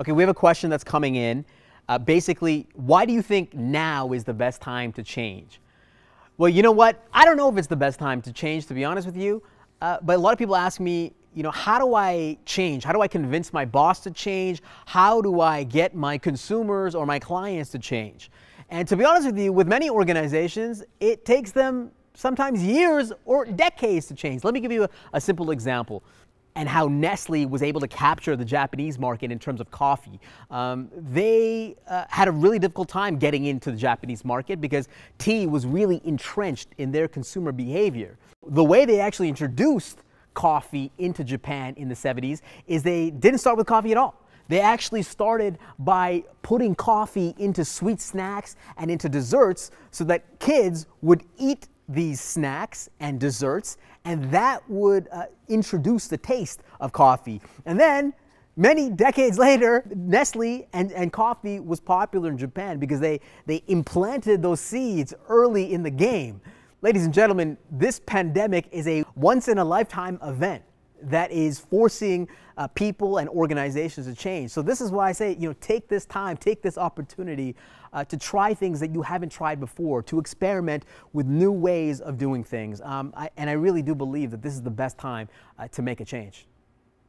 Okay, we have a question that's coming in. Uh, basically, why do you think now is the best time to change? Well, you know what? I don't know if it's the best time to change, to be honest with you. Uh, but a lot of people ask me, you know, how do I change? How do I convince my boss to change? How do I get my consumers or my clients to change? And to be honest with you, with many organizations, it takes them sometimes years or decades to change. Let me give you a, a simple example and how Nestle was able to capture the Japanese market in terms of coffee. Um, they uh, had a really difficult time getting into the Japanese market because tea was really entrenched in their consumer behavior. The way they actually introduced coffee into Japan in the 70s is they didn't start with coffee at all. They actually started by putting coffee into sweet snacks and into desserts so that kids would eat these snacks and desserts, and that would uh, introduce the taste of coffee. And then many decades later, Nestle and, and coffee was popular in Japan because they, they implanted those seeds early in the game. Ladies and gentlemen, this pandemic is a once in a lifetime event that is forcing uh, people and organizations to change. So this is why I say, you know, take this time, take this opportunity uh, to try things that you haven't tried before, to experiment with new ways of doing things. Um, I, and I really do believe that this is the best time uh, to make a change.